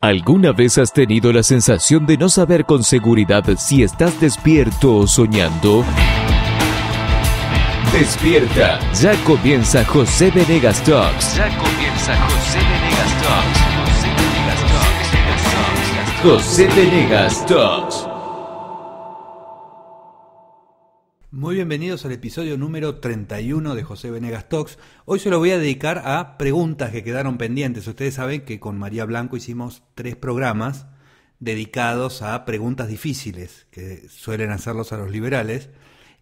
¿Alguna vez has tenido la sensación de no saber con seguridad si estás despierto o soñando? Despierta. Ya comienza José Venegas Talks. Ya comienza José Venegas Talks. José Venegas Talks. José Venegas Talks. Muy bienvenidos al episodio número 31 de José Venegas Talks. Hoy se lo voy a dedicar a preguntas que quedaron pendientes. Ustedes saben que con María Blanco hicimos tres programas dedicados a preguntas difíciles que suelen hacerlos a los liberales.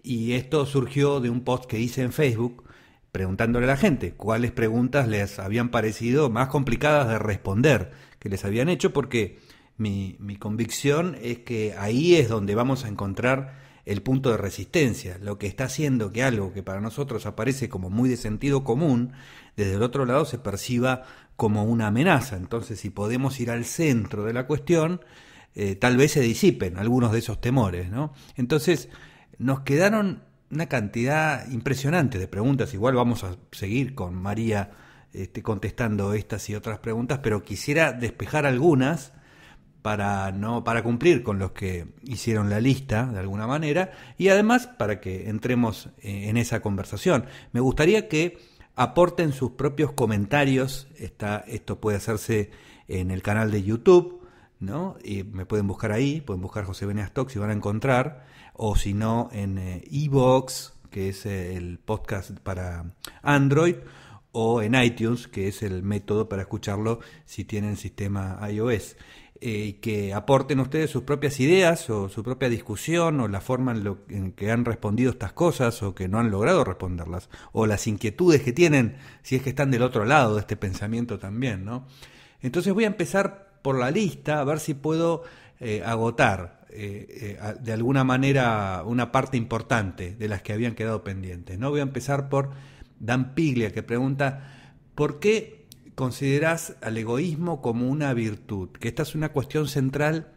Y esto surgió de un post que hice en Facebook preguntándole a la gente cuáles preguntas les habían parecido más complicadas de responder que les habían hecho, porque mi, mi convicción es que ahí es donde vamos a encontrar el punto de resistencia, lo que está haciendo que algo que para nosotros aparece como muy de sentido común, desde el otro lado se perciba como una amenaza. Entonces, si podemos ir al centro de la cuestión, eh, tal vez se disipen algunos de esos temores, Entonces, nos quedaron una cantidad impresionante de preguntas. Igual vamos a seguir con María este, contestando estas y otras preguntas, pero quisiera despejar algunas para, no, para cumplir con los que hicieron la lista de alguna manera y además para que entremos eh, en esa conversación. Me gustaría que aporten sus propios comentarios, Está, esto puede hacerse en el canal de YouTube, ¿no? Y me pueden buscar ahí, pueden buscar José Beneas Talks si van a encontrar, o si no, en eh, Evox, que es eh, el podcast para Android, o en iTunes, que es el método para escucharlo si tienen sistema iOS. Eh, y que aporten ustedes sus propias ideas o su propia discusión o la forma en, que han respondido estas cosas o que no han logrado responderlas o las inquietudes que tienen si es que están del otro lado de este pensamiento también, ¿no? Entonces voy a empezar por la lista a ver si puedo eh, agotar eh, de alguna manera una parte importante de las que habían quedado pendientes, ¿no? Voy a empezar por Dan Piglia que pregunta ¿por qué considerás al egoísmo como una virtud, que esta es una cuestión central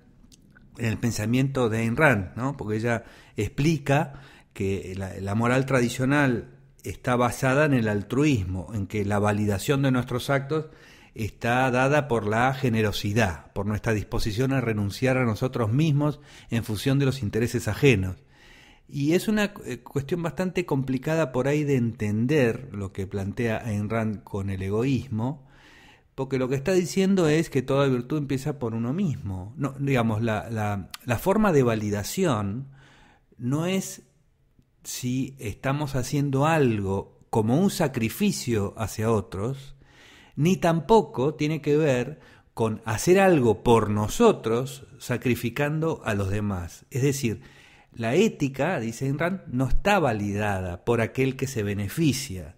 en el pensamiento de Ayn Rand, ¿no? porque ella explica que la, la moral tradicional está basada en el altruismo, en que la validación de nuestros actos está dada por la generosidad, por nuestra disposición a renunciar a nosotros mismos en función de los intereses ajenos. Y es una eh, cuestión bastante complicada por ahí de entender lo que plantea Ayn Rand con el egoísmo, porque lo que está diciendo es que toda virtud empieza por uno mismo. digamos, la, forma de validación no es si estamos haciendo algo como un sacrificio hacia otros, ni tampoco tiene que ver con hacer algo por nosotros sacrificando a los demás. Es decir, la ética, dice Enran, no está validada por aquel que se beneficia,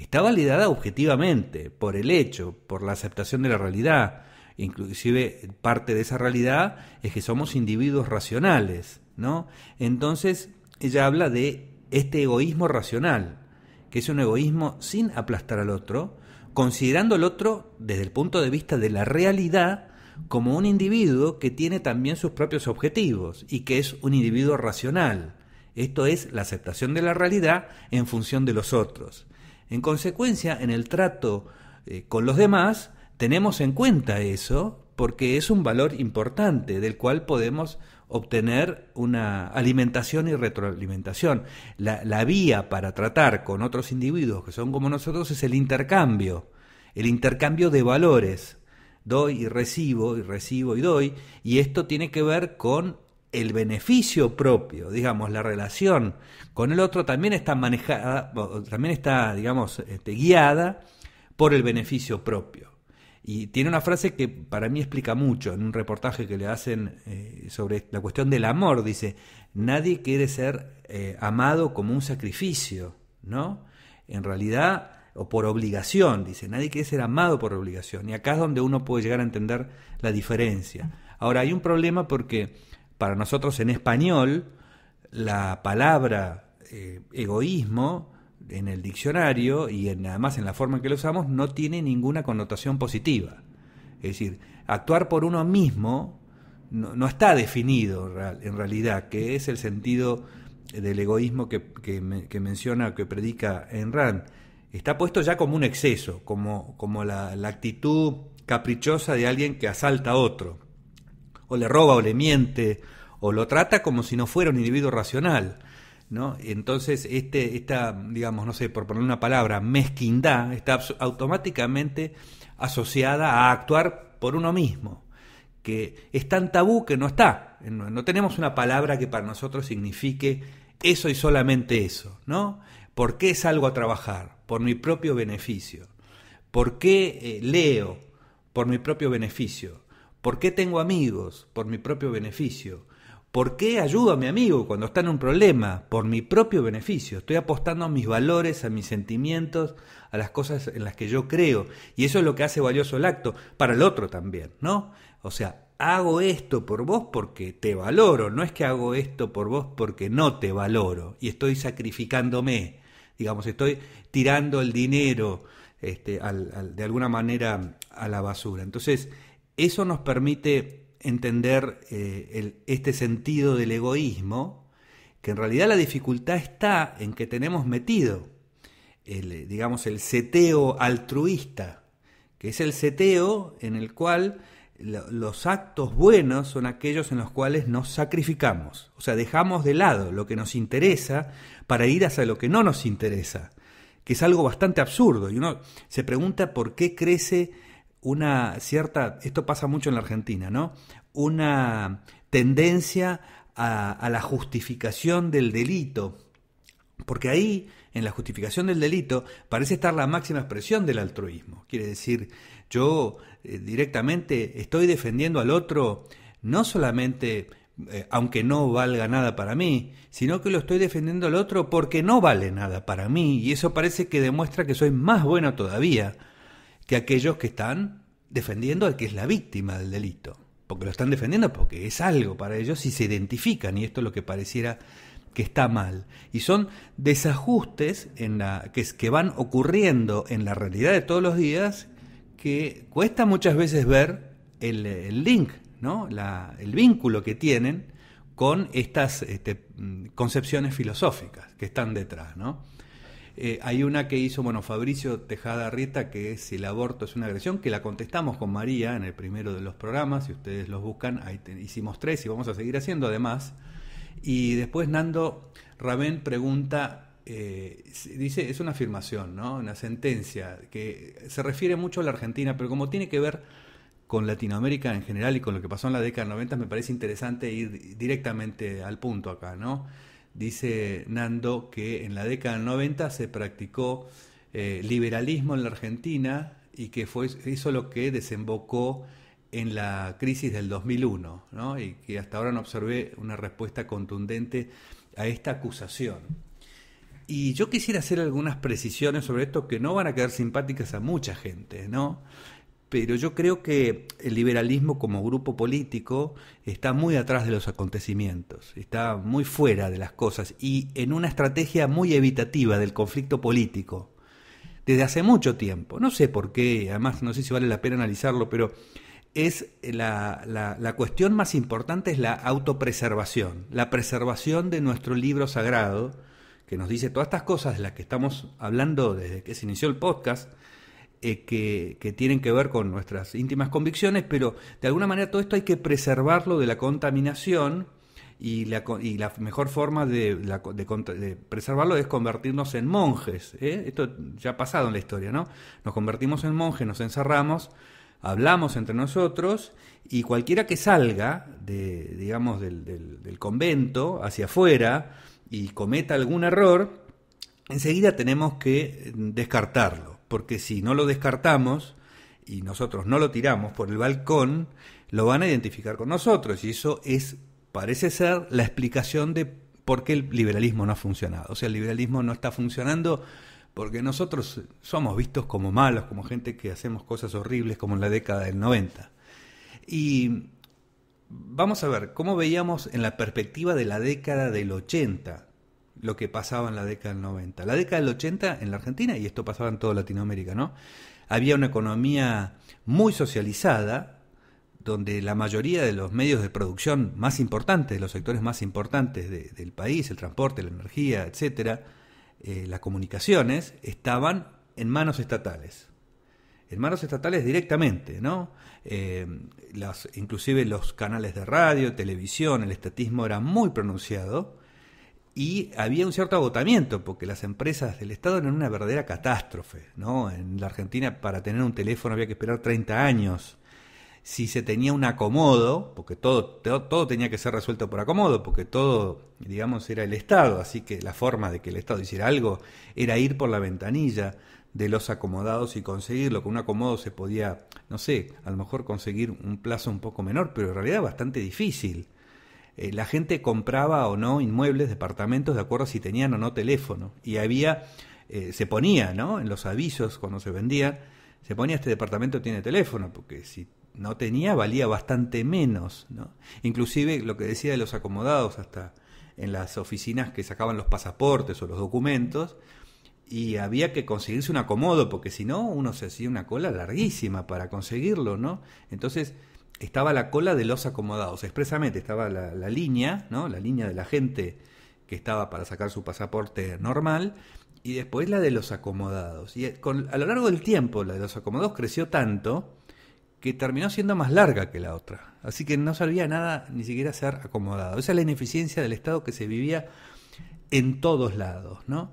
está validada objetivamente por el hecho, por la aceptación de la realidad. Inclusive parte de esa realidad es que somos individuos racionales, ¿no? Entonces ella habla de este egoísmo racional, que es un egoísmo sin aplastar al otro, considerando al otro desde el punto de vista de la realidad como un individuo que tiene también sus propios objetivos y que es un individuo racional. Esto es la aceptación de la realidad en función de los otros. En consecuencia, en el trato eh, con los demás, tenemos en cuenta eso porque es un valor importante del cual podemos obtener una alimentación y retroalimentación. La, la, vía para tratar con otros individuos que son como nosotros es el intercambio, el intercambio de valores. Doy y recibo, y recibo y doy, y esto tiene que ver con el beneficio propio, digamos, la relación con el otro también está manejada, también está, digamos, este, guiada por el beneficio propio. Y tiene una frase que para mí explica mucho en un reportaje que le hacen eh, sobre la cuestión del amor. Dice, nadie quiere ser eh, amado como un sacrificio, ¿no? En realidad, o por obligación, dice, nadie quiere ser amado por obligación. Y acá es donde uno puede llegar a entender la diferencia. Ahora, hay un problema porque para nosotros en español, la palabra eh, egoísmo en el diccionario y en, además en la forma en que lo usamos no tiene ninguna connotación positiva. Es decir, actuar por uno mismo no, está definido en realidad, que es el sentido del egoísmo que, menciona, que predica Enran. Está puesto ya como un exceso, como, la actitud caprichosa de alguien que asalta a otro o le roba o le miente, o lo trata como si no fuera un individuo racional. ¿No? Entonces, este, esta, digamos, no sé, por poner una palabra, mezquindad está automáticamente asociada a actuar por uno mismo, que es tan tabú que no está. No tenemos una palabra que para nosotros signifique eso y solamente eso, ¿no? ¿Por qué salgo a trabajar? Por mi propio beneficio. ¿Por qué eh, leo? Por mi propio beneficio. ¿Por qué tengo amigos? Por mi propio beneficio. ¿Por qué ayudo a mi amigo cuando está en un problema? Por mi propio beneficio. Estoy apostando a mis valores, a mis sentimientos, a las cosas en las que yo creo. Y eso es lo que hace valioso el acto para el otro también, ¿no? O sea, hago esto por vos porque te valoro. No es que hago esto por vos porque no te valoro. Y estoy sacrificándome. Digamos, estoy tirando el dinero este, de alguna manera a la basura. Entonces, eso nos permite entender eh, este sentido del egoísmo, que en realidad la dificultad está en que tenemos metido, eh, digamos, el seteo altruista, que es el seteo en el cual los actos buenos son aquellos en los cuales nos sacrificamos, o sea, dejamos de lado lo que nos interesa para ir hacia lo que no nos interesa, que es algo bastante absurdo, y uno se pregunta por qué crece una cierta, esto pasa mucho en la Argentina, ¿no? Una tendencia a, la justificación del delito, porque ahí, en la justificación del delito, parece estar la máxima expresión del altruismo. Quiere decir, yo eh, directamente estoy defendiendo al otro no solamente eh, aunque no valga nada para mí, sino que lo estoy defendiendo al otro porque no vale nada para mí, y eso parece que demuestra que soy más bueno todavía que aquellos que están defendiendo al que es la víctima del delito. Porque lo están defendiendo porque es algo para ellos y se identifican, y esto es lo que pareciera que está mal. Y son desajustes en que, van ocurriendo en la realidad de todos los días que cuesta muchas veces ver el, link, ¿no? el vínculo que tienen con estas este, mm, concepciones filosóficas que están detrás. ¿no? Eh, hay una que hizo, bueno, Fabricio Tejada Rieta, que es El aborto es una agresión, que la contestamos con María en el primero de los programas, si ustedes los buscan, ahí hicimos tres y vamos a seguir haciendo además. Y después Nando Rabén pregunta eh, dice, es una afirmación, ¿no? Una sentencia que se refiere mucho a la Argentina, pero como tiene que ver con Latinoamérica en general y con lo que pasó en la década de 90, me parece interesante ir directamente al punto acá, ¿no? Dice Nando que en la década del 90 se practicó eh, liberalismo en la Argentina y que fue eso lo que desembocó en la crisis del 2001, ¿no? y que hasta ahora no observé una respuesta contundente a esta acusación. Y yo quisiera hacer algunas precisiones sobre esto que no van a quedar simpáticas a mucha gente, ¿no? pero yo creo que el liberalismo como grupo político está muy atrás de los acontecimientos, está muy fuera de las cosas y en una estrategia muy evitativa del conflicto político desde hace mucho tiempo. No sé por qué, además no sé si vale la pena analizarlo, pero es la, la, la cuestión más importante es la autopreservación, la preservación de nuestro libro sagrado que nos dice todas estas cosas de las que estamos hablando desde que se inició el podcast, eh, que, tienen que ver con nuestras íntimas convicciones, pero de alguna manera todo esto hay que preservarlo de la contaminación y la, mejor forma de, preservarlo es convertirnos en monjes. ¿eh? Esto ya ha pasado en la historia, ¿no? Nos convertimos en monjes, nos encerramos, hablamos entre nosotros y cualquiera que salga de, digamos, del, del convento hacia afuera y cometa algún error, enseguida tenemos que descartarlo porque si no lo descartamos y nosotros no lo tiramos por el balcón, lo van a identificar con nosotros. Y eso es, parece ser, la explicación de por qué el liberalismo no ha funcionado. O sea, el liberalismo no está funcionando porque nosotros somos vistos como malos, como gente que hacemos cosas horribles como en la década del 90. Y vamos a ver, ¿cómo veíamos en la perspectiva de la década del 80 lo que pasaba en la década del 90. La década del 80 en la Argentina, y esto pasaba en toda Latinoamérica, ¿no? Había una economía muy socializada, donde la mayoría de los medios de producción más importantes, de los sectores más importantes del país, el transporte, la energía, etcétera, eh, las comunicaciones, estaban en manos estatales. En manos estatales directamente, ¿no? Eh, las, inclusive los canales de radio, televisión, el estatismo era muy pronunciado y había un cierto agotamiento porque las empresas del Estado eran una verdadera catástrofe. ¿no? En la Argentina para tener un teléfono había que esperar 30 años. Si se tenía un acomodo, porque todo, todo, todo tenía que ser resuelto por acomodo, porque todo, digamos, era el Estado, así que la forma de que el Estado hiciera algo era ir por la ventanilla de los acomodados y conseguirlo. Con un acomodo se podía, no sé, a lo mejor conseguir un plazo un poco menor, pero en realidad bastante difícil. Eh, la gente compraba o no inmuebles, departamentos, de acuerdo a si tenían o no teléfono. Y había, eh, se ponía, ¿no? En los avisos cuando se vendía, se ponía este departamento tiene teléfono, porque si no tenía valía bastante menos, ¿no? Inclusive lo que decía de los acomodados hasta en las oficinas que sacaban los pasaportes o los documentos, y había que conseguirse un acomodo, porque si no, uno se hacía una cola larguísima para conseguirlo, ¿no? Entonces, estaba la cola de los acomodados, expresamente estaba la, línea, ¿no? La línea de la gente que estaba para sacar su pasaporte normal y después la de los acomodados. Y eh, con, a lo largo del tiempo la de los acomodados creció tanto que terminó siendo más larga que la otra. Así que no servía nada ni siquiera ser acomodado. Esa es la ineficiencia del Estado que se vivía en todos lados, ¿no?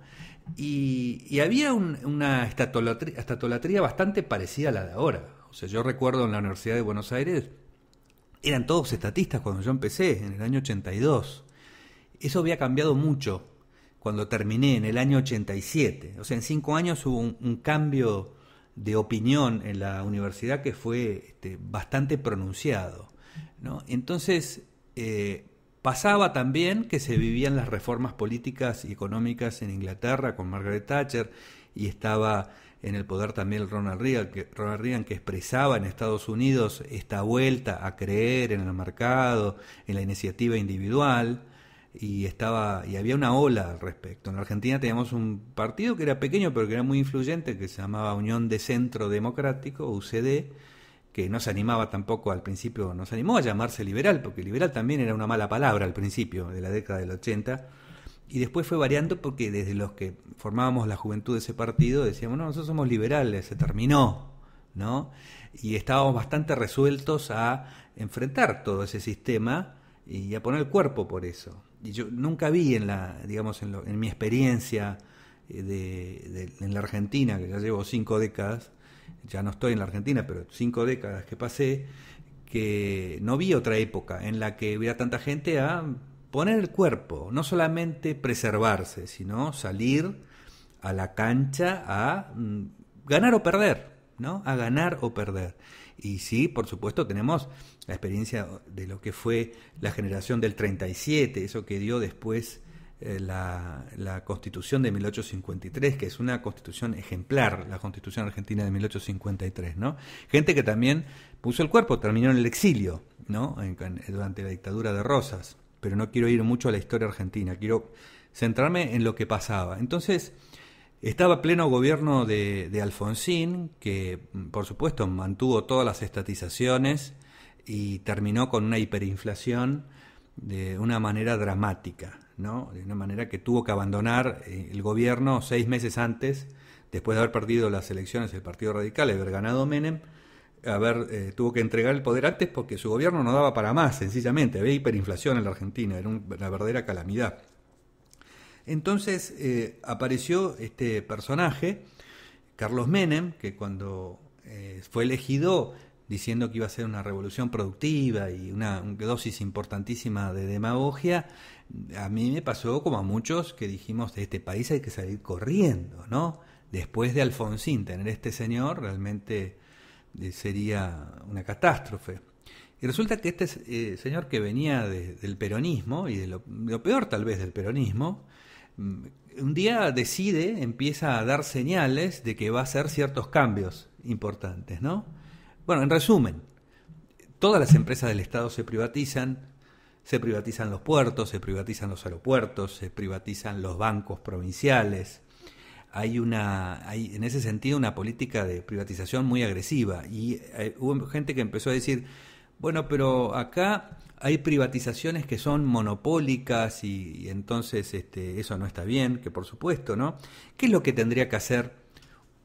Y, había una estatolatría bastante parecida a la de ahora yo recuerdo en la Universidad de Buenos Aires, eran todos estatistas cuando yo empecé, en el año 82. Eso había cambiado mucho cuando terminé en el año 87. O sea, en cinco años hubo un, cambio de opinión en la universidad que fue este, bastante pronunciado. Entonces, eh, pasaba también que se vivían las reformas políticas y económicas en Inglaterra con Margaret Thatcher y estaba en el poder también Ronald Reagan, que, Ronald Reagan, que expresaba en Estados Unidos esta vuelta a creer en el mercado, en la iniciativa individual, y estaba y había una ola al respecto. En Argentina teníamos un partido que era pequeño pero que era muy influyente, que se llamaba Unión de Centro Democrático, UCD, que no se animaba tampoco al principio, no se animó a llamarse liberal, porque liberal también era una mala palabra al principio de la década del 80 y después fue variando porque desde los que formábamos la juventud de ese partido decíamos, no, nosotros somos liberales, se terminó, ¿no? Y estábamos bastante resueltos a enfrentar todo ese sistema y a poner el cuerpo por eso. Y yo nunca vi en la, digamos, en, mi experiencia eh, de, en la Argentina, que ya llevo cinco décadas, ya no estoy en la Argentina, pero cinco décadas que pasé, que no vi otra época en la que hubiera tanta gente a poner el cuerpo, no solamente preservarse, sino salir a la cancha a mm, ganar o perder, ¿no? A ganar o perder. Y sí, por supuesto, tenemos la experiencia de lo que fue la generación del 37, eso que dio después eh, la, constitución de 1853, que es una constitución ejemplar, la constitución argentina de 1853, ¿no? Gente que también puso el cuerpo, terminó en el exilio, ¿no? durante la dictadura de Rosas pero no quiero ir mucho a la historia argentina, quiero centrarme en lo que pasaba. Entonces, estaba pleno gobierno de, Alfonsín, que mm, por supuesto mantuvo todas las estatizaciones y terminó con una hiperinflación de una manera dramática, ¿no? de una manera que tuvo que abandonar eh, el gobierno seis meses antes, después de haber perdido las elecciones del Partido Radical, y haber ganado Menem, eh, tuvo que entregar el poder antes porque su gobierno no daba para más, sencillamente. Había hiperinflación en la Argentina, era una verdadera calamidad. Entonces eh, apareció este personaje, Carlos Menem, que cuando eh, fue elegido diciendo que iba a ser una revolución productiva y una, una dosis importantísima de demagogia, a mí me pasó como a muchos que dijimos, de este país hay que salir corriendo, ¿no? Después de Alfonsín, tener este señor realmente eh, sería una catástrofe. Y resulta que este eh, señor que venía del peronismo, y de lo, peor tal vez del peronismo, mm, un día decide, empieza a dar señales de que va a hacer ciertos cambios importantes, ¿no? Bueno, en resumen, todas las empresas del Estado se privatizan, se privatizan los puertos, se privatizan los aeropuertos, se privatizan los bancos provinciales, hay una, hay en ese sentido una política de privatización muy agresiva y eh, hubo gente que empezó a decir, bueno, pero acá hay privatizaciones que son monopólicas y, y entonces este, eso no está bien, que por supuesto, ¿no? ¿Qué es lo que tendría que hacer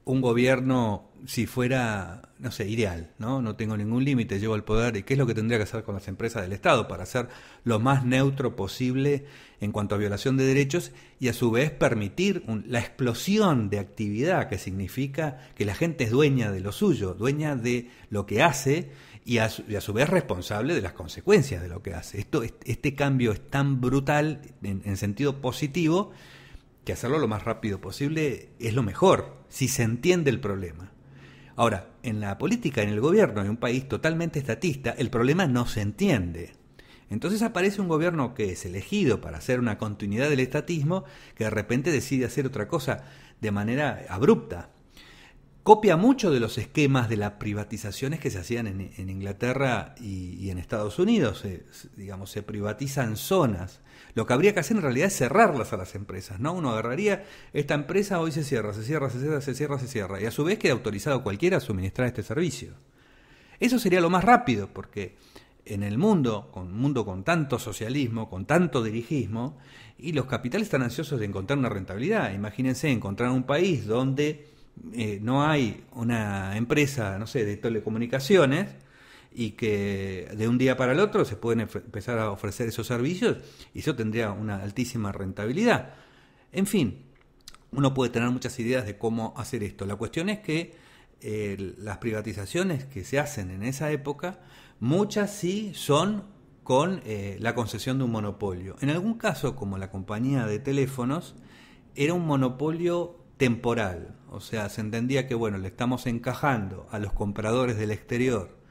un gobierno, si fuera, no sé, ideal, ¿no? No tengo ningún límite, llevo el poder, ¿y qué es lo que tendría que hacer con las empresas del Estado para ser lo más neutro posible en cuanto a violación de derechos y a su vez permitir la explosión de actividad que significa que la gente es dueña de lo suyo, dueña de lo que hace y a su, vez responsable de las consecuencias de lo que hace? Esto, este cambio es tan brutal en sentido positivo que hacerlo lo más rápido posible es lo mejor, si se entiende el problema. Ahora, en la política, en el gobierno, en un país totalmente estatista, el problema no se entiende. Entonces aparece un gobierno que es elegido para hacer una continuidad del estatismo, que de repente decide hacer otra cosa de manera abrupta. Copia mucho de los esquemas de las privatizaciones que se hacían en, Inglaterra y, en Estados Unidos. digamos, se privatizan zonas lo que habría que hacer en realidad es cerrarlas a las empresas, ¿no? Uno agarraría, esta empresa hoy se cierra, se cierra, se cierra, se cierra, se cierra, y a su vez queda autorizado cualquiera a suministrar este servicio. Eso sería lo más rápido, porque en el mundo, con un mundo con tanto socialismo, con tanto dirigismo, y los capitales están ansiosos de encontrar una rentabilidad. Imagínense encontrar un país donde eh, no hay una empresa, no sé, de telecomunicaciones, y que de un día para el otro se pueden empezar a ofrecer esos servicios y eso tendría una altísima rentabilidad. En fin, uno puede tener muchas ideas de cómo hacer esto. La cuestión es que eh, las privatizaciones que se hacen en esa época, muchas sí son con eh, la concesión de un monopolio. En algún caso, como la compañía de teléfonos, era un monopolio temporal, o sea, se entendía que bueno, le estamos encajando a los compradores del exterior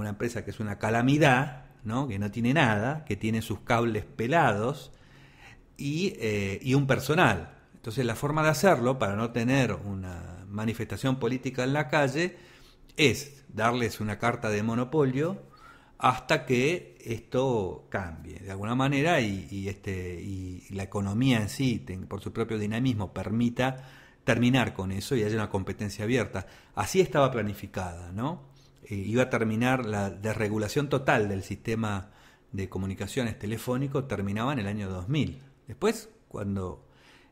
una empresa que es una calamidad, ¿no? que no tiene nada, que tiene sus cables pelados eh, y, un personal. Entonces la forma de hacerlo para no tener una manifestación política en la calle es darles una carta de monopolio hasta que esto cambie de alguna manera y, este, y la economía en sí, por su propio dinamismo, permita terminar con eso y haya una competencia abierta. Así estaba planificada, ¿no? Eh, iba a terminar la desregulación total del sistema de comunicaciones telefónico, terminaba en el año 2000. Después, cuando,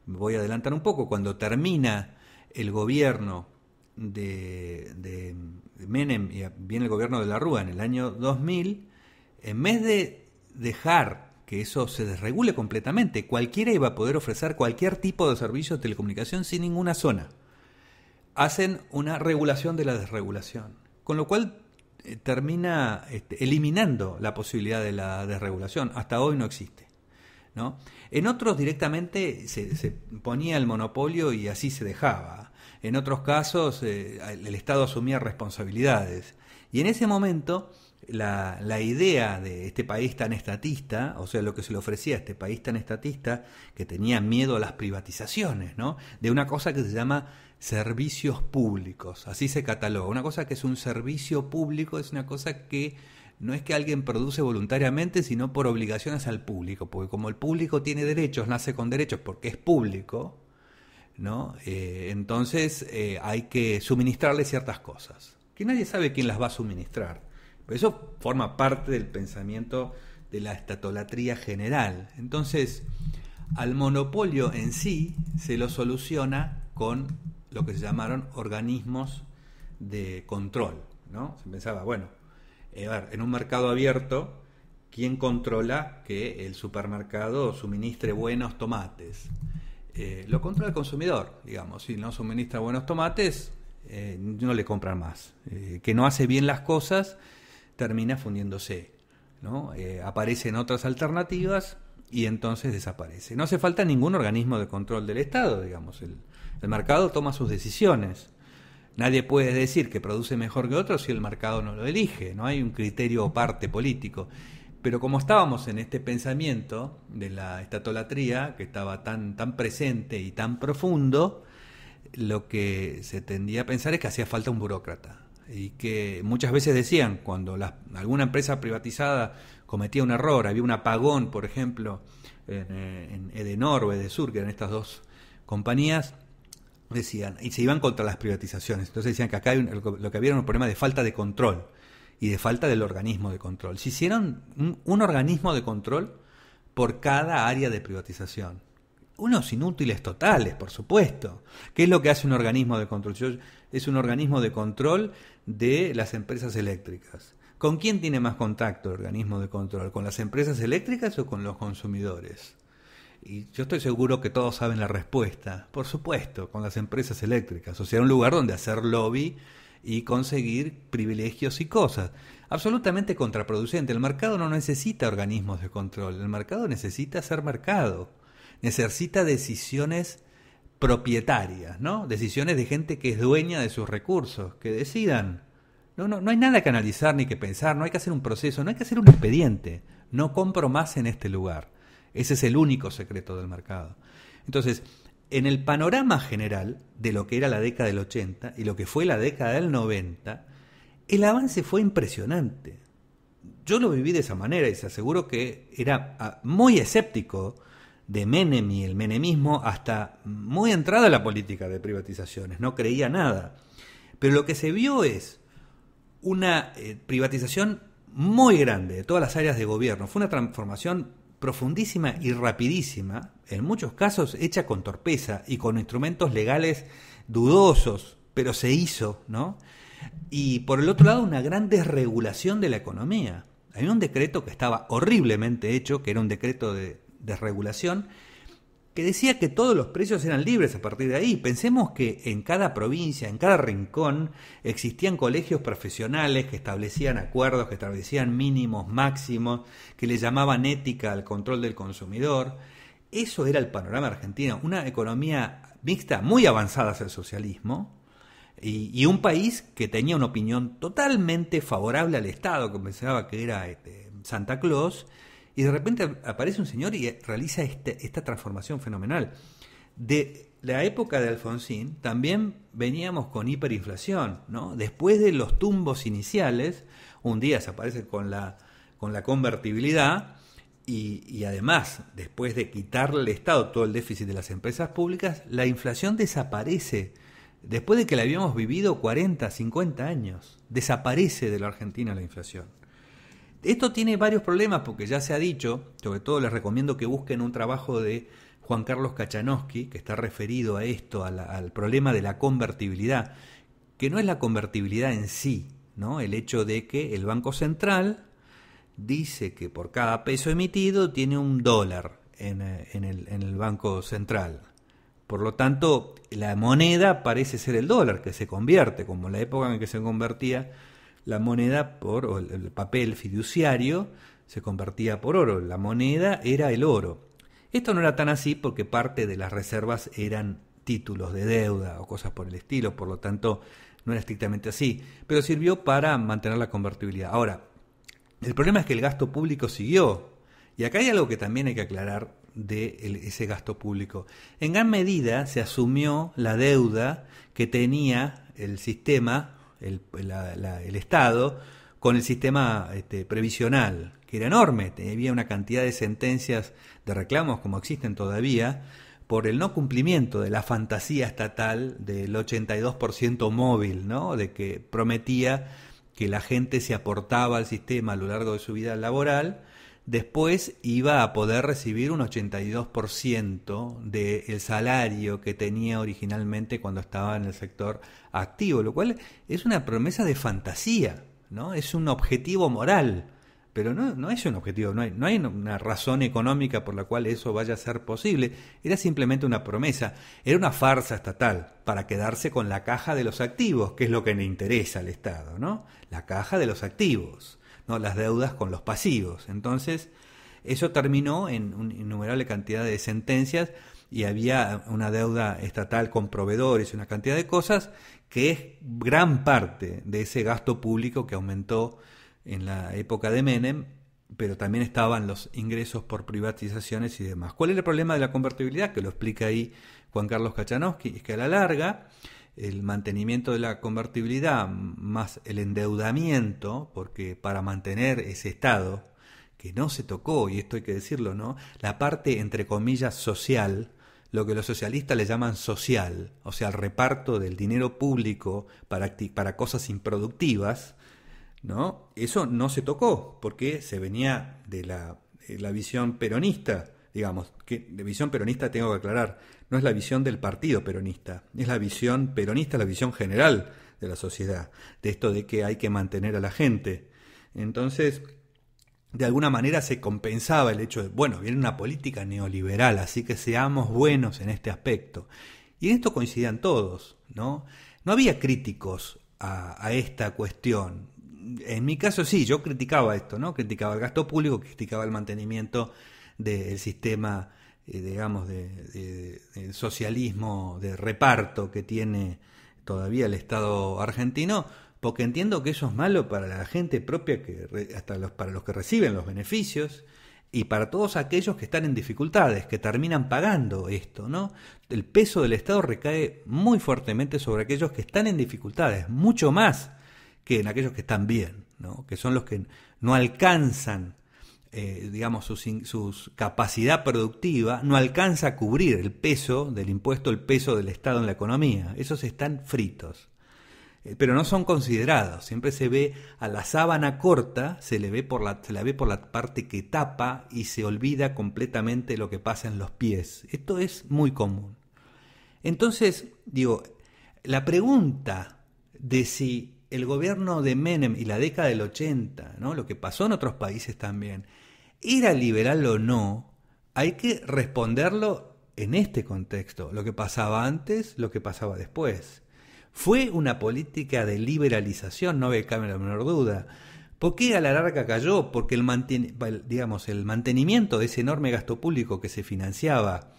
me voy a adelantar un poco, cuando termina el gobierno de, Menem y viene el gobierno de la Rúa en el año 2000, en vez de dejar que eso se desregule completamente. Cualquiera iba a poder ofrecer cualquier tipo de servicio de telecomunicación sin ninguna zona. Hacen una regulación de la desregulación con lo cual eh, termina este, eliminando la posibilidad de la desregulación. Hasta hoy no existe. ¿no? En otros directamente se, ponía el monopolio y así se dejaba. En otros casos eh, el Estado asumía responsabilidades. Y en ese momento la, idea de este país tan estatista, o sea, lo que se le ofrecía a este país tan estatista, que tenía miedo a las privatizaciones, ¿no? De una cosa que se llama servicios públicos, así se cataloga. Una cosa que es un servicio público es una cosa que no es que alguien produce voluntariamente, sino por obligaciones al público, porque como el público tiene derechos, nace con derechos porque es público, ¿no? Eh, entonces eh, hay que suministrarle ciertas cosas, que nadie sabe quién las va a suministrar eso forma parte del pensamiento de la estatolatría general. Entonces, al monopolio en sí se lo soluciona con lo que se llamaron organismos de control. ¿no? Se pensaba, bueno, eh, en un mercado abierto, ¿quién controla que el supermercado suministre buenos tomates? Eh, lo controla el consumidor, digamos. Si no suministra buenos tomates, eh, no le compran más. que no hace bien las cosas, termina fundiéndose. ¿no? Eh, aparecen otras alternativas y entonces desaparece. No hace falta ningún organismo de control del Estado, digamos. El, mercado toma sus decisiones. Nadie puede decir que produce mejor que otro si el mercado no lo elige. No hay un criterio o parte político. Pero como estábamos en este pensamiento de la estatolatría, que estaba tan, tan presente y tan profundo, lo que se tendía a pensar es que hacía falta un burócrata y que muchas veces decían, cuando alguna empresa privatizada cometía un error, había un apagón, por ejemplo, eh, en, Edenor o Edesur, que eran estas dos compañías, decían, y se iban contra las privatizaciones. Entonces decían que acá lo que había era un problema de falta de control y de falta del organismo de control. Se hicieron un, organismo de control por cada área de privatización. Unos inútiles totales, por supuesto. ¿Qué es lo que hace un organismo de control? es un organismo de control de las empresas eléctricas. ¿Con quién tiene más contacto el organismo de control? ¿Con las empresas eléctricas o con los consumidores? Y yo estoy seguro que todos saben la respuesta. Por supuesto, con las empresas eléctricas. O sea, un lugar donde hacer lobby y conseguir privilegios y cosas. Absolutamente contraproducente. El mercado no necesita organismos de control. El mercado necesita ser mercado. Necesita decisiones propietarias, ¿no? Decisiones de gente que es dueña de sus recursos, que decidan. No, no, no hay nada que analizar ni que pensar, no hay que hacer un proceso, no hay que hacer un expediente. No compro más en este lugar. Ese es el único secreto del mercado. Entonces, en el panorama general de lo que era la década del 80 y lo que fue la década del 90, el avance fue impresionante. Yo lo viví de esa manera y se aseguro que era ah, muy escéptico de Menem y el menemismo hasta muy entrada a la política de privatizaciones, no creía nada. Pero lo que se vio es una eh, privatización muy grande de todas las áreas de gobierno. Fue una transformación profundísima y rapidísima, en muchos casos hecha con torpeza y con instrumentos legales dudosos, pero se hizo, ¿no? Y por el otro lado, una gran desregulación de la economía. Había un decreto que estaba horriblemente hecho, que era un decreto de desregulación, que decía que todos los precios eran libres a partir de ahí. Pensemos que en cada provincia, en cada rincón, existían colegios profesionales que establecían acuerdos, que establecían mínimos, máximos, que le llamaban ética al control del consumidor. Eso era el panorama argentino, una economía mixta muy avanzada hacia el socialismo y, un país que tenía una opinión totalmente favorable al Estado, que pensaba que era este, Santa Claus, y de repente aparece un señor y eh, realiza este, esta transformación fenomenal. De la época de Alfonsín también veníamos con hiperinflación, ¿no? Después de los tumbos iniciales, un día se aparece con la, con la convertibilidad y, y además, después de quitarle al Estado todo el déficit de las empresas públicas, la inflación desaparece. Después de que la habíamos vivido 40, 50 años, desaparece de la Argentina la inflación. Esto tiene varios problemas porque ya se ha dicho, sobre todo les recomiendo que busquen un trabajo de Juan Carlos Kachanowski, que está referido a esto, al, problema de la convertibilidad, que no es la convertibilidad en sí, ¿no? el hecho de que el Banco Central dice que por cada peso emitido tiene un dólar en, eh, el, Banco Central. Por lo tanto, la moneda parece ser el dólar que se convierte, como en la época en que se convertía la moneda por, o el papel fiduciario se convertía por oro, la moneda era el oro. Esto no era tan así porque parte de las reservas eran títulos de deuda o cosas por el estilo, por lo tanto no era estrictamente así, pero sirvió para mantener la convertibilidad. Ahora, el problema es que el gasto público siguió, y acá hay algo que también hay que aclarar de ese gasto público. En gran medida se asumió la deuda que tenía el sistema el, Estado con el sistema este, previsional, que era enorme, había una cantidad de sentencias de reclamos como existen todavía, por el no cumplimiento de la fantasía estatal del 82% móvil, ¿no? de que prometía que la gente se aportaba al sistema a lo largo de su vida laboral después iba a poder recibir un 82% del salario que tenía originalmente cuando estaba en el sector activo, lo cual es una promesa de fantasía, ¿no? Es un objetivo moral, pero no, es un objetivo, no hay, no hay una razón económica por la cual eso vaya a ser posible, era simplemente una promesa, era una farsa estatal para quedarse con la caja de los activos, que es lo que le interesa al Estado, ¿no? La caja de los activos las deudas con los pasivos. Entonces, eso terminó en una innumerable cantidad de sentencias y había una deuda estatal con proveedores y una cantidad de cosas que es gran parte de ese gasto público que aumentó en la época de Menem, pero también estaban los ingresos por privatizaciones y demás. ¿Cuál es el problema de la convertibilidad? Que lo explica ahí Juan Carlos Kachanowski, es que a la larga el mantenimiento de la convertibilidad más el endeudamiento, porque para mantener ese estado que no se tocó, y esto hay que decirlo, ¿no? La parte entre comillas social, lo que los socialistas le llaman social, o sea, el reparto del dinero público para, para cosas improductivas, ¿no? Eso no se tocó, porque se venía de la, la visión peronista, digamos, que de visión peronista tengo que aclarar, no es la visión del partido peronista, es la visión peronista, la visión general de la sociedad, de esto de que hay que mantener a la gente. Entonces, de alguna manera se compensaba el hecho de, bueno, viene una política neoliberal, así que seamos buenos en este aspecto. Y en esto coincidían todos, ¿no? No había críticos a, a esta cuestión. En mi caso sí, yo criticaba esto, ¿no? Criticaba el gasto público, criticaba el mantenimiento del sistema eh, digamos, de, socialismo de reparto que tiene todavía el Estado argentino, porque entiendo que eso es malo para la gente propia, que hasta los, para los que reciben los beneficios, y para todos aquellos que están en dificultades, que terminan pagando esto, ¿no? El peso del Estado recae muy fuertemente sobre aquellos que están en dificultades, mucho más que en aquellos que están bien, ¿no? Que son los que no alcanzan eh, digamos, su, capacidad productiva no alcanza a cubrir el peso del impuesto, el peso del Estado en la economía. Esos están fritos. Eh, pero no son considerados. Siempre se ve a la sábana corta, se, le ve por la, se ve por la parte que tapa y se olvida completamente lo que pasa en los pies. Esto es muy común. Entonces, digo, la pregunta de si el gobierno de Menem y la década del 80, ¿no? lo que pasó en otros países también, era liberal o no, hay que responderlo en este contexto, lo que pasaba antes, lo que pasaba después. Fue una política de liberalización, no cabe la menor duda. ¿Por qué a la larga cayó? Porque el, digamos, el mantenimiento de ese enorme gasto público que se financiaba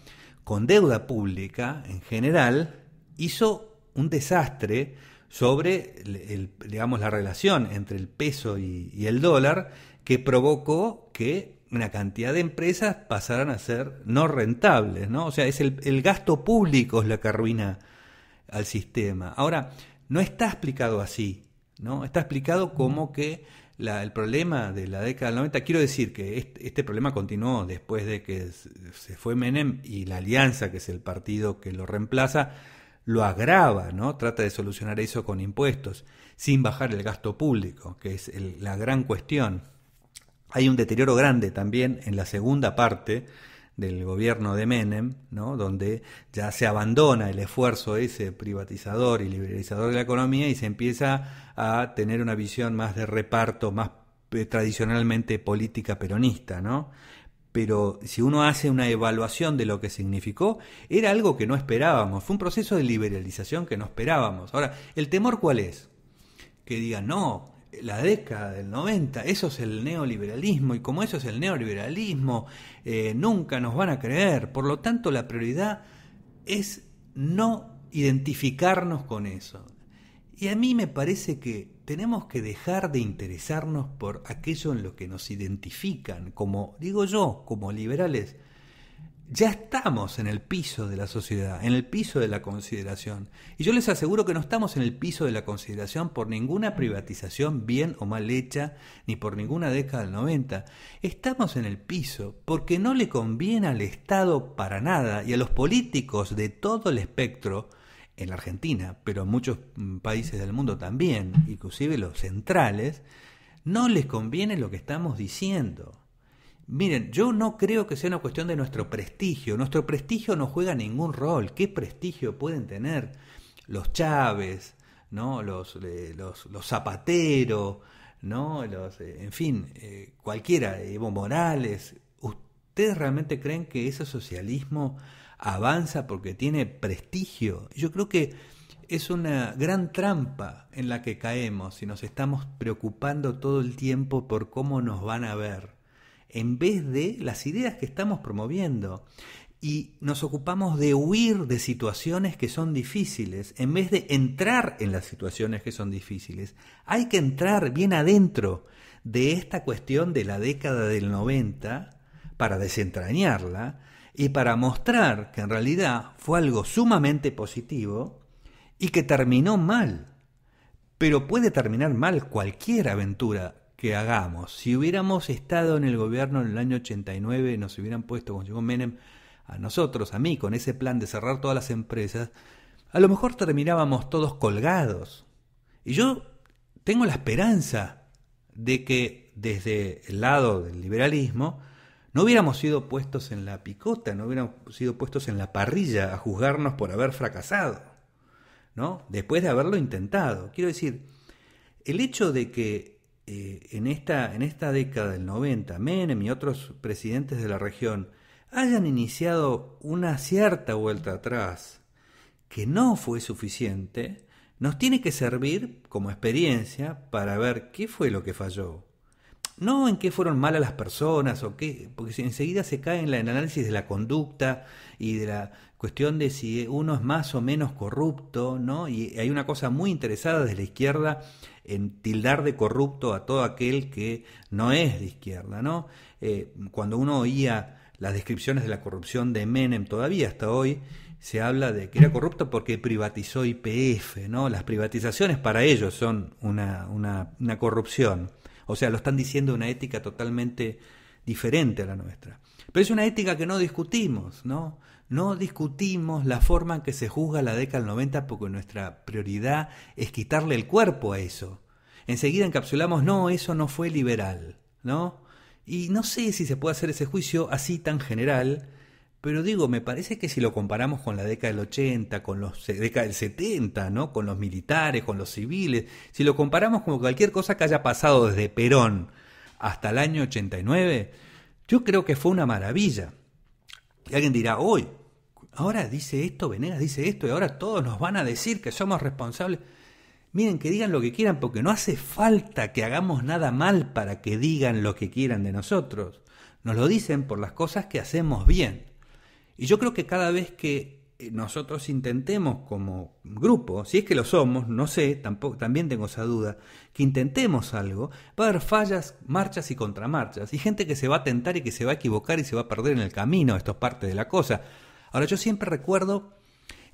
con deuda pública en general hizo un desastre sobre el, digamos, la relación entre el peso y el dólar que provocó que una cantidad de empresas pasarán a ser no rentables, ¿no? O sea, es el, gasto público es la que arruina al sistema. Ahora, no está explicado así, ¿no? Está explicado como que el problema de la década del 90, quiero decir que este, problema continuó después de que se fue Menem y la Alianza, que es el partido que lo reemplaza, lo agrava, ¿no? Trata de solucionar eso con impuestos, sin bajar el gasto público, que es la gran cuestión. Hay un deterioro grande también en la segunda parte del gobierno de Menem, ¿no? donde ya se abandona el esfuerzo ese privatizador y liberalizador de la economía y se empieza a tener una visión más de reparto, más eh, tradicionalmente política peronista, ¿no? pero si uno hace una evaluación de lo que significó, era algo que no esperábamos, fue un proceso de liberalización que no esperábamos. Ahora, ¿el temor cuál es? Que digan, no, la década del 90, eso es el neoliberalismo y como eso es el neoliberalismo, eh, nunca nos van a creer. Por lo tanto, la prioridad es no identificarnos con eso. Y a mí me parece que tenemos que dejar de interesarnos por aquello en lo que nos identifican, como digo yo, como liberales ya estamos en el piso de la sociedad, en el piso de la consideración. Y yo les aseguro que no estamos en el piso de la consideración por ninguna privatización bien o mal hecha, ni por ninguna década del 90. Estamos en el piso porque no le conviene al Estado para nada y a los políticos de todo el espectro, en la Argentina, pero en muchos mm, países del mundo también, inclusive los centrales, no les conviene lo que estamos diciendo. Miren, yo no creo que sea una cuestión de nuestro prestigio. Nuestro prestigio no juega ningún rol. ¿Qué prestigio pueden tener los Chávez, ¿no? los, eh, los, Zapateros, ¿no? los, eh, en fin, eh, cualquiera, Evo Morales? ¿Ustedes realmente creen que ese socialismo avanza porque tiene prestigio? Yo creo que es una gran trampa en la que caemos y nos estamos preocupando todo el tiempo por cómo nos van a ver en vez de las ideas que estamos promoviendo. Y nos ocupamos de huir de situaciones que son difíciles, en vez de entrar en las situaciones que son difíciles. Hay que entrar bien adentro de esta cuestión de la década del 90 para desentrañarla y para mostrar que en realidad fue algo sumamente positivo y que terminó mal. Pero puede terminar mal cualquier aventura que hagamos. Si hubiéramos estado en el gobierno en el año 89, nos hubieran puesto, como llegó Menem, a nosotros, a mí, con ese plan de cerrar todas las empresas, a lo mejor terminábamos todos colgados. Y yo tengo la esperanza de que desde el lado del liberalismo no hubiéramos sido puestos en la picota, no hubiéramos sido puestos en la parrilla a juzgarnos por haber fracasado, ¿no? Después de haberlo intentado. Quiero decir, el hecho de que eh, en, esta, en esta década del 90 Menem y otros presidentes de la región hayan iniciado una cierta vuelta atrás que no fue suficiente, nos tiene que servir como experiencia para ver qué fue lo que falló. No en qué fueron malas las personas o qué, porque enseguida se cae en el análisis de la conducta y de la, cuestión de si uno es más o menos corrupto, ¿no? Y hay una cosa muy interesada desde la izquierda en tildar de corrupto a todo aquel que no es de izquierda, ¿no? Eh, cuando uno oía las descripciones de la corrupción de Menem todavía hasta hoy, se habla de que era corrupto porque privatizó IPF, ¿no? Las privatizaciones para ellos son una, una corrupción. O sea, lo están diciendo una ética totalmente diferente a la nuestra. Pero es una ética que no discutimos, ¿no? No discutimos la forma en que se juzga la década del 90 porque nuestra prioridad es quitarle el cuerpo a eso. Enseguida encapsulamos, no, eso no fue liberal, ¿no? Y no sé si se puede hacer ese juicio así tan general, pero digo, me parece que si lo comparamos con la década del 80, con la década del 70, ¿no? Con los militares, con los civiles, si lo comparamos con cualquier cosa que haya pasado desde Perón hasta el año 89, yo creo que fue una maravilla. Y alguien dirá, hoy, ahora dice esto, Venegas dice esto, y ahora todos nos van a decir que somos responsables. Miren, que digan lo que quieran, porque no hace falta que hagamos nada mal para que digan lo que quieran de nosotros. Nos lo dicen por las cosas que hacemos bien. Y yo creo que cada vez que eh, nosotros intentemos como grupo, si es que lo somos, no sé, tampoco, también tengo esa duda, que intentemos algo, va a haber fallas, marchas y contramarchas, y gente que se va a tentar y que se va a equivocar y se va a perder en el camino, esto es parte de la cosa. Ahora, yo siempre recuerdo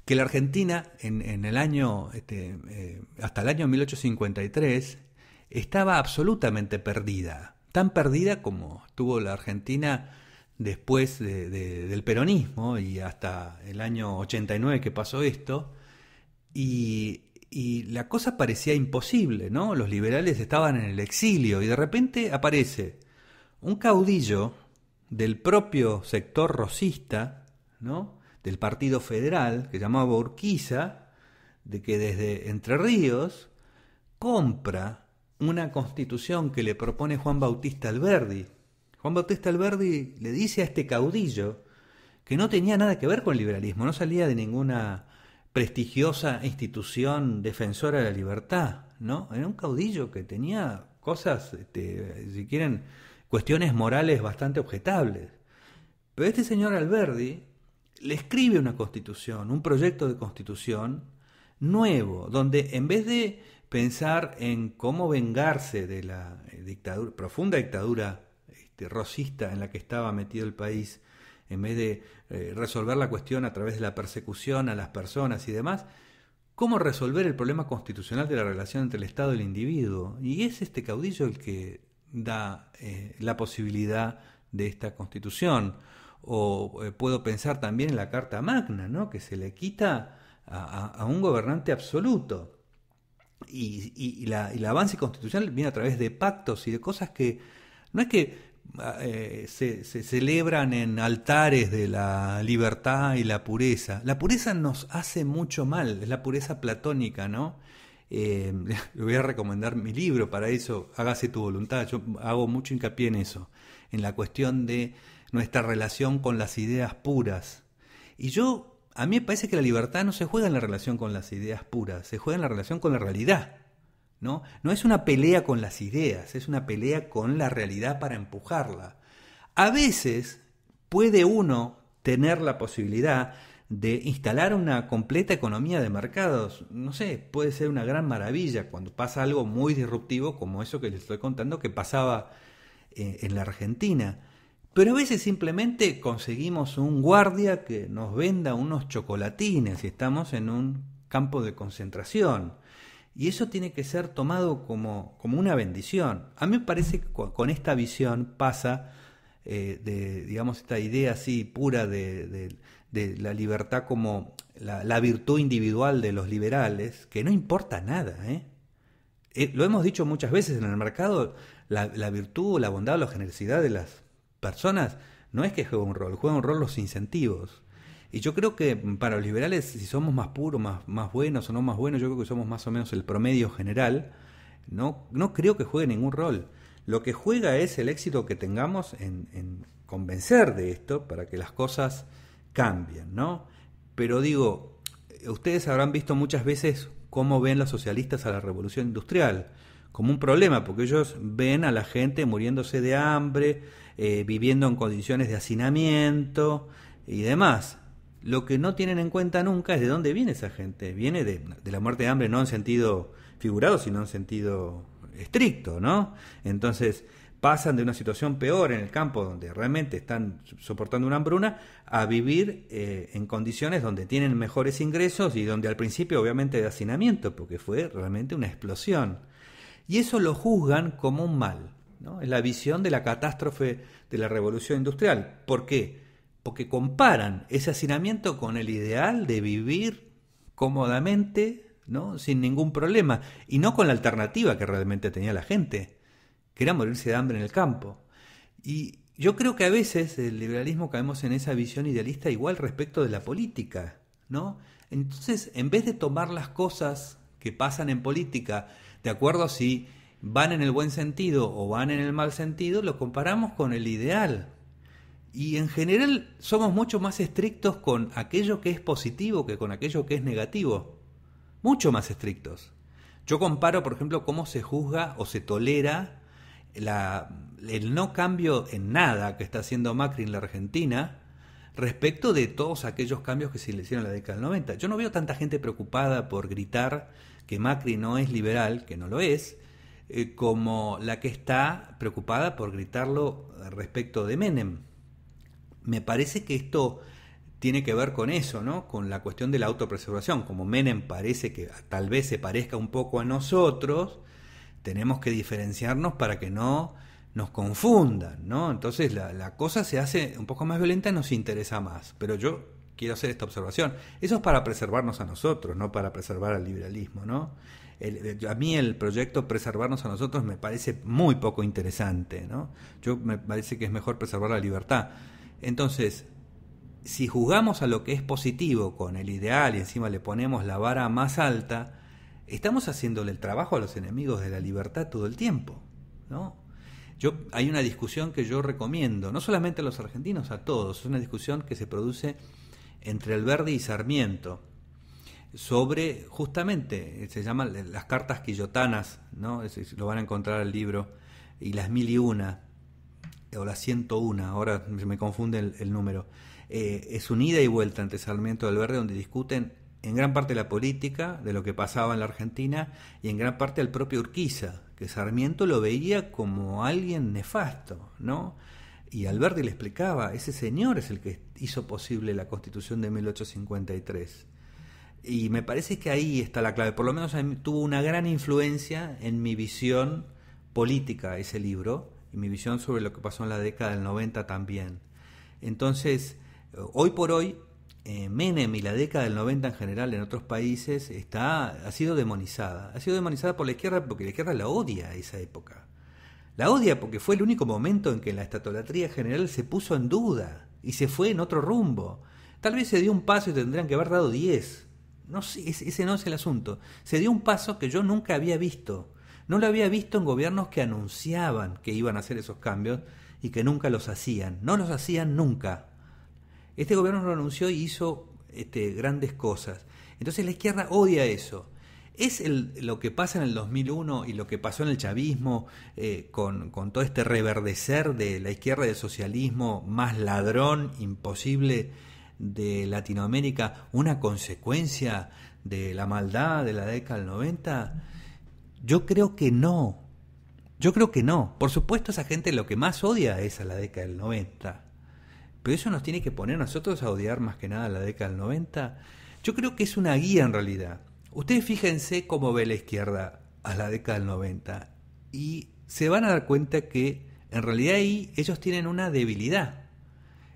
que la Argentina, en, en el año, este, eh, hasta el año 1853, estaba absolutamente perdida, tan perdida como tuvo la Argentina después del peronismo y hasta el año 89 que pasó esto, y, y, la cosa parecía imposible, ¿no? Los liberales estaban en el exilio y de repente aparece un caudillo del propio sector rosista, ¿no? Del Partido Federal, que llamaba Urquiza, de que desde Entre Ríos compra una constitución que le propone Juan Bautista Alberdi, Juan Bautista Alberdi le dice a este caudillo que no tenía nada que ver con el liberalismo, no salía de ninguna prestigiosa institución defensora de la libertad, ¿no? Era un caudillo que tenía cosas, este, si quieren, cuestiones morales bastante objetables. Pero este señor Alberdi le escribe una constitución, un proyecto de constitución nuevo, donde en vez de pensar en cómo vengarse de la dictadura, profunda dictadura rosista en la que estaba metido el país, en vez de eh, resolver la cuestión a través de la persecución a las personas y demás, ¿cómo resolver el problema constitucional de la relación entre el Estado y el individuo? Y es este caudillo el que da eh, la posibilidad de esta constitución. O eh, puedo pensar también en la Carta Magna, ¿no? que se le quita a, un gobernante absoluto. Y, y, el avance constitucional viene a través de pactos y de cosas que no es que Ah, eh, se, celebran en altares de la libertad y la pureza. La pureza nos hace mucho mal, es la pureza platónica, ¿no? Eh, le voy a recomendar mi libro para eso, hágase tu voluntad, yo hago mucho hincapié en eso, en la cuestión de nuestra relación con las ideas puras. Y yo, a mí me parece que la libertad no se juega en la relación con las ideas puras, se juega en la relación con la realidad. ¿no? es una pelea con las ideas, es una pelea con la realidad para empujarla. A veces puede uno tener la posibilidad de instalar una completa economía de mercados. No sé, puede ser una gran maravilla cuando pasa algo muy disruptivo como eso que les estoy contando que pasaba eh, en la Argentina. Pero a veces simplemente conseguimos un guardia que nos venda unos chocolatines y estamos en un campo de concentración. Y eso tiene que ser tomado como, como una bendición. A mí me parece que con, esta visión pasa eh, de, digamos, esta idea así pura de, la libertad como la, virtud individual de los liberales, que no importa nada. ¿eh? eh lo hemos dicho muchas veces en el mercado, la, virtud, la bondad o la generosidad de las personas no es que juegue un rol, juegan un rol los incentivos. Y yo creo que para los liberales, si somos más puros, más, más buenos o no más buenos, yo creo que somos más o menos el promedio general, no, no creo que juegue ningún rol. Lo que juega es el éxito que tengamos en, convencer de esto para que las cosas cambien, ¿no? Pero digo, ustedes habrán visto muchas veces cómo ven los socialistas a la revolución industrial como un problema, porque ellos ven a la gente muriéndose de hambre, eh, viviendo en condiciones de hacinamiento y demás. Lo que no tienen en cuenta nunca es de dónde viene esa gente. Viene de, la muerte de hambre, no en sentido figurado, sino en sentido estricto, ¿no? Entonces pasan de una situación peor en el campo donde realmente están soportando una hambruna a vivir eh, en condiciones donde tienen mejores ingresos y donde al principio obviamente de hacinamiento, porque fue realmente una explosión. Y eso lo juzgan como un mal. ¿no? Es la visión de la catástrofe de la revolución industrial. ¿Por qué? porque comparan ese hacinamiento con el ideal de vivir cómodamente, ¿no? sin ningún problema, y no con la alternativa que realmente tenía la gente, que era morirse de hambre en el campo. Y yo creo que a veces el liberalismo caemos en esa visión idealista igual respecto de la política, ¿no? Entonces, en vez de tomar las cosas que pasan en política, de acuerdo a si van en el buen sentido o van en el mal sentido, lo comparamos con el ideal, y en general somos mucho más estrictos con aquello que es positivo que con aquello que es negativo. Mucho más estrictos. Yo comparo, por ejemplo, cómo se juzga o se tolera la, el no cambio en nada que está haciendo Macri en la Argentina respecto de todos aquellos cambios que se le hicieron en la década del 90. Yo no veo tanta gente preocupada por gritar que Macri no es liberal, que no lo es, eh, como la que está preocupada por gritarlo respecto de Menem. Me parece que esto tiene que ver con eso, ¿no? Con la cuestión de la autopreservación. Como Menem parece que tal vez se parezca un poco a nosotros, tenemos que diferenciarnos para que no nos confundan, ¿no? Entonces la, cosa se hace un poco más violenta, y nos interesa más. Pero yo quiero hacer esta observación. Eso es para preservarnos a nosotros, no para preservar al liberalismo, ¿no? a mí el proyecto preservarnos a nosotros me parece muy poco interesante, ¿no? Yo me parece que es mejor preservar la libertad. Entonces, si juzgamos a lo que es positivo con el ideal y encima le ponemos la vara más alta, estamos haciéndole el trabajo a los enemigos de la libertad todo el tiempo, ¿no? Yo, hay una discusión que yo recomiendo, no solamente a los argentinos, a todos, es una discusión que se produce entre Verde y Sarmiento sobre justamente, se llaman las cartas quillotanas, ¿no? lo van a encontrar el libro, y las mil y una, o la 101, ahora me confunde el, número, eh, es un ida y vuelta entre Sarmiento y Alberti donde discuten en gran parte la política de lo que pasaba en la Argentina y en gran parte al propio Urquiza, que Sarmiento lo veía como alguien nefasto, ¿no? Y Alberti le explicaba, ese señor es el que hizo posible la constitución de 1853. Y me parece que ahí está la clave, por lo menos tuvo una gran influencia en mi visión política ese libro, y mi visión sobre lo que pasó en la década del 90 también. Entonces, eh, hoy por hoy, eh, Menem y la década del 90 en general en otros países está, ha sido demonizada. Ha sido demonizada por la izquierda porque la izquierda la odia a esa época. La odia porque fue el único momento en que la estatolatría general se puso en duda y se fue en otro rumbo. Tal vez se dio un paso y tendrían que haber dado 10. No ese no es el asunto. Se dio un paso que yo nunca había visto no lo había visto en gobiernos que anunciaban que iban a hacer esos cambios y que nunca los hacían. No los hacían nunca. Este gobierno lo anunció y hizo este, grandes cosas. Entonces la izquierda odia eso. Es el, lo que pasa en el 2001 y lo que pasó en el chavismo eh, con, todo este reverdecer de la izquierda y del socialismo más ladrón, imposible de Latinoamérica, una consecuencia de la maldad de la década del 90. Yo creo que no. Yo creo que no. Por supuesto, esa gente lo que más odia es a la década del 90. Pero eso nos tiene que poner nosotros a odiar más que nada a la década del 90. Yo creo que es una guía en realidad. Ustedes fíjense cómo ve la izquierda a la década del 90 y se van a dar cuenta que en realidad ahí ellos tienen una debilidad.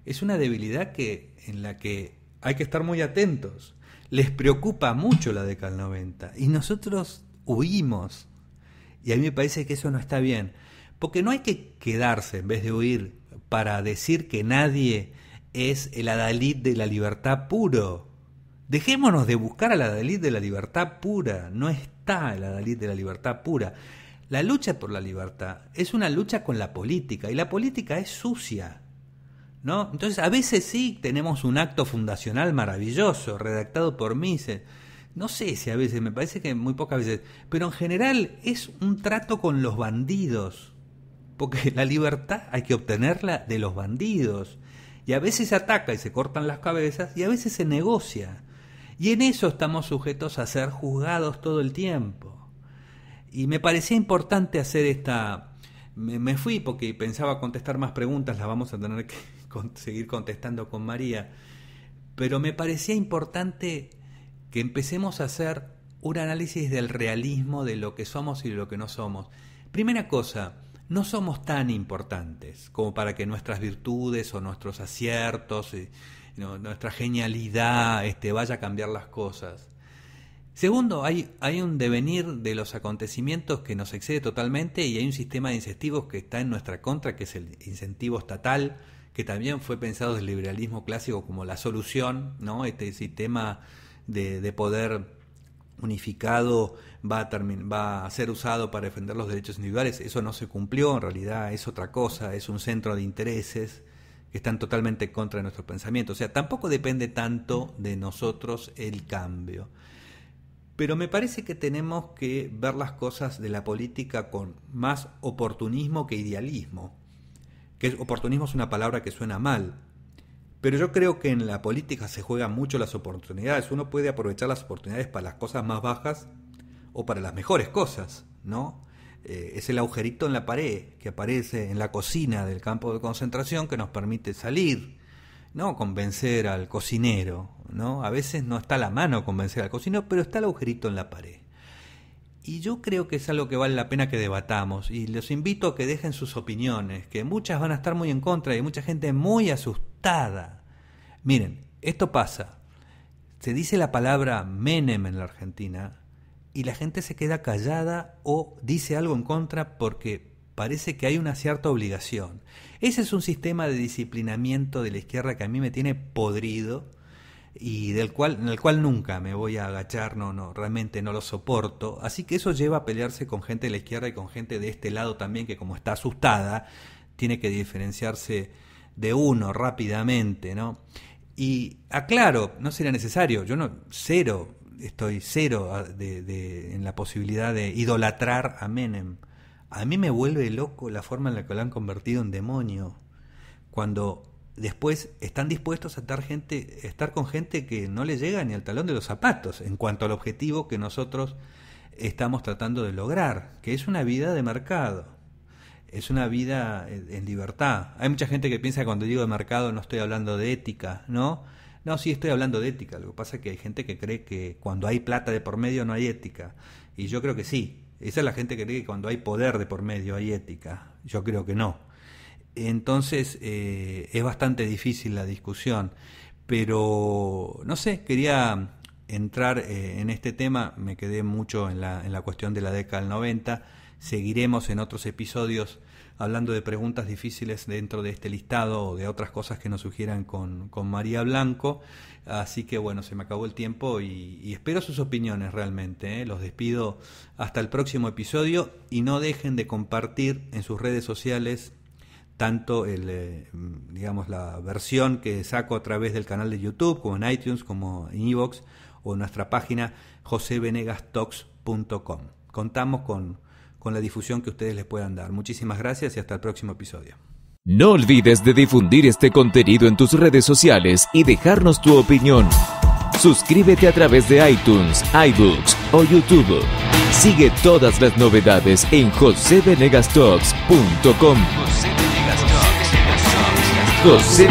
Es una debilidad que, en la que hay que estar muy atentos. Les preocupa mucho la década del 90 y nosotros huimos. Y a mí me parece que eso no está bien. Porque no hay que quedarse en vez de huir para decir que nadie es el adalid de la libertad puro. Dejémonos de buscar al adalid de la libertad pura. No está el adalid de la libertad pura. La lucha por la libertad es una lucha con la política y la política es sucia. ¿no? Entonces a veces sí tenemos un acto fundacional maravilloso redactado por Mises no sé si a veces, me parece que muy pocas veces, pero en general es un trato con los bandidos, porque la libertad hay que obtenerla de los bandidos. Y a veces se ataca y se cortan las cabezas y a veces se negocia. Y en eso estamos sujetos a ser juzgados todo el tiempo. Y me parecía importante hacer esta... Me, fui porque pensaba contestar más preguntas, las vamos a tener que seguir contestando con María. Pero me parecía importante que empecemos a hacer un análisis del realismo de lo que somos y de lo que no somos. Primera cosa, no somos tan importantes como para que nuestras virtudes o nuestros aciertos, y, nuestra genialidad este, vaya a cambiar las cosas. Segundo, hay, un devenir de los acontecimientos que nos excede totalmente y hay un sistema de incentivos que está en nuestra contra, que es el incentivo estatal, que también fue pensado del liberalismo clásico como la solución, ¿no? Este sistema de, poder unificado va a, va a, ser usado para defender los derechos individuales. Eso no se cumplió, en realidad es otra cosa, es un centro de intereses que están totalmente contra de nuestro pensamiento. O sea, tampoco depende tanto de nosotros el cambio. Pero me parece que tenemos que ver las cosas de la política con más oportunismo que idealismo. Que oportunismo es una palabra que suena mal, pero yo creo que en la política se juegan mucho las oportunidades. Uno puede aprovechar las oportunidades para las cosas más bajas o para las mejores cosas, ¿no? Eh, es el agujerito en la pared que aparece en la cocina del campo de concentración que nos permite salir, ¿no? Convencer al cocinero, ¿no? A veces no está la mano convencer al cocinero, pero está el agujerito en la pared. Y yo creo que es algo que vale la pena que debatamos y los invito a que dejen sus opiniones, que muchas van a estar muy en contra y mucha gente muy asustada Miren, esto pasa. Se dice la palabra Menem en la Argentina y la gente se queda callada o dice algo en contra porque parece que hay una cierta obligación. Ese es un sistema de disciplinamiento de la izquierda que a mí me tiene podrido y del cual, en el cual nunca me voy a agachar, no, no, realmente no lo soporto. Así que eso lleva a pelearse con gente de la izquierda y con gente de este lado también que como está asustada, tiene que diferenciarse de uno rápidamente, ¿no? Y aclaro, no será necesario, yo no, cero, estoy cero de, en la posibilidad de idolatrar a Menem. A mí me vuelve loco la forma en la que lo han convertido en demonio, cuando después están dispuestos a estar, gente, a estar con gente que no le llega ni al talón de los zapatos en cuanto al objetivo que nosotros estamos tratando de lograr, que es una vida de mercado es una vida en libertad. Hay mucha gente que piensa que cuando digo de mercado no estoy hablando de ética, ¿no? No, sí estoy hablando de ética. Lo que pasa es que hay gente que cree que cuando hay plata de por medio no hay ética. Y yo creo que sí. Esa es la gente que cree que cuando hay poder de por medio hay ética. Yo creo que no. Entonces eh, es bastante difícil la discusión. Pero, no sé, quería entrar eh, en este tema. Me quedé mucho en la, en la cuestión de la década del 90. Seguiremos en otros episodios hablando de preguntas difíciles dentro de este listado o de otras cosas que nos sugieran con, María Blanco. Así que bueno, se me acabó el tiempo y, espero sus opiniones realmente. ¿eh? Los despido hasta el próximo episodio y no dejen de compartir en sus redes sociales tanto el, eh, digamos, la versión que saco a través del canal de YouTube, como en iTunes, como en Evox o en nuestra página josevenegastalks.com. Contamos con con la difusión que ustedes les puedan dar. Muchísimas gracias y hasta el próximo episodio. No olvides de difundir este contenido en tus redes sociales y dejarnos tu opinión. Suscríbete a través de iTunes, iBooks o YouTube. Sigue todas las novedades en josevenegastalks.com. José